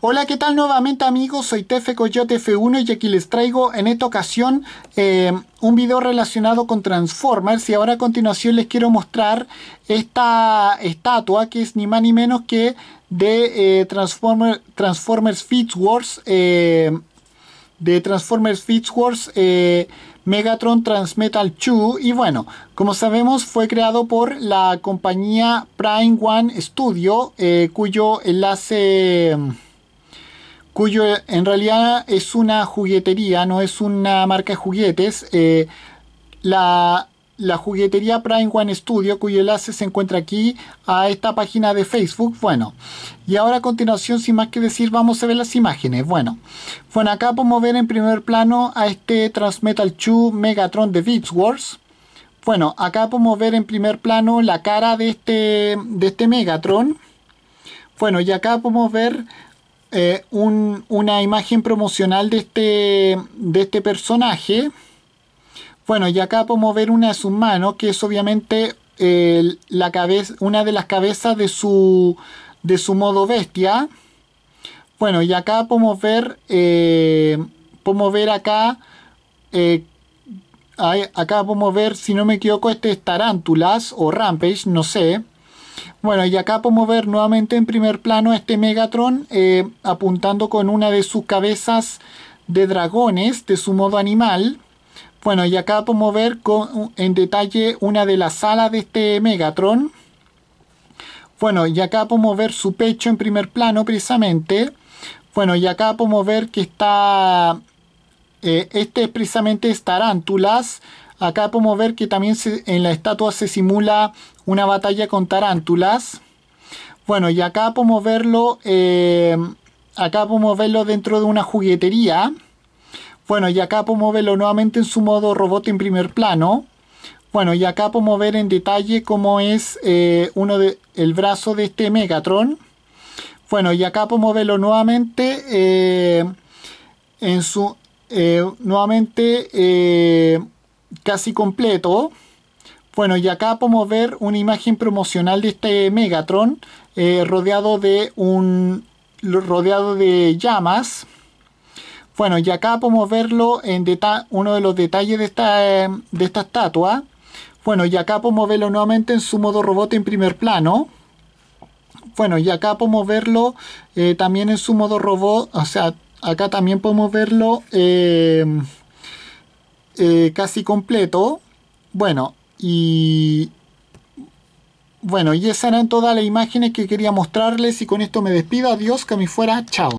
Hola, ¿qué tal nuevamente amigos? Soy Tefe Coyote F1 y aquí les traigo en esta ocasión eh, un video relacionado con Transformers y ahora a continuación les quiero mostrar esta estatua que es ni más ni menos que de eh, Transformers fits Wars eh, de Transformers fits Wars Megatron Transmetal 2 y bueno, como sabemos fue creado por la compañía Prime One Studio cuyo enlace cuyo en realidad es una juguetería, no es una marca de juguetes. Eh, la, juguetería Prime One Studio, cuyo enlace se encuentra aquí a esta página de Facebook. Bueno, y ahora a continuación, sin más que decir, vamos a ver las imágenes. Bueno, bueno acá podemos ver en primer plano a este Transmetal 2 Megatron de Beats Wars. Bueno, acá podemos ver en primer plano la cara de este, de este Megatron. Bueno, y acá podemos ver eh, un, una imagen promocional de este, de este personaje. Bueno, y acá podemos ver una de sus manos, que es obviamente la cabeza, una de las cabezas de su, de su modo bestia. Bueno, y acá podemos ver, eh, podemos ver acá, eh, acá podemos ver, si no me equivoco, este es Tarántulas o Rampage, no sé. Bueno, y acá podemos ver nuevamente en primer plano este Megatron eh, apuntando con una de sus cabezas de dragones de su modo animal. Bueno, y acá podemos ver con, en detalle una de las alas de este Megatron. Bueno, y acá podemos ver su pecho en primer plano precisamente. Bueno, y acá podemos ver que está... Eh, este precisamente es Acá podemos ver que también en la estatua se simula una batalla con tarántulas. Bueno, y acá podemos verlo, eh, acá podemos verlo dentro de una juguetería. Bueno, y acá podemos verlo nuevamente en su modo robot en primer plano. Bueno, y acá podemos ver en detalle cómo es eh, uno de, el brazo de este Megatron. Bueno, y acá podemos verlo nuevamente eh, en su nuevamente casi completo. Bueno, y acá podemos ver una imagen promocional de este Megatron eh, rodeado de un rodeado de llamas. Bueno, y acá podemos verlo en uno de los detalles de esta, de esta estatua. Bueno, y acá podemos verlo nuevamente en su modo robot en primer plano. Bueno, y acá podemos verlo eh, también en su modo robot, o sea, acá también podemos verlo... Eh, eh, casi completo. Bueno, y... Bueno, y esas eran todas las imágenes que quería mostrarles y con esto me despido. Adiós, que me fuera. Chao.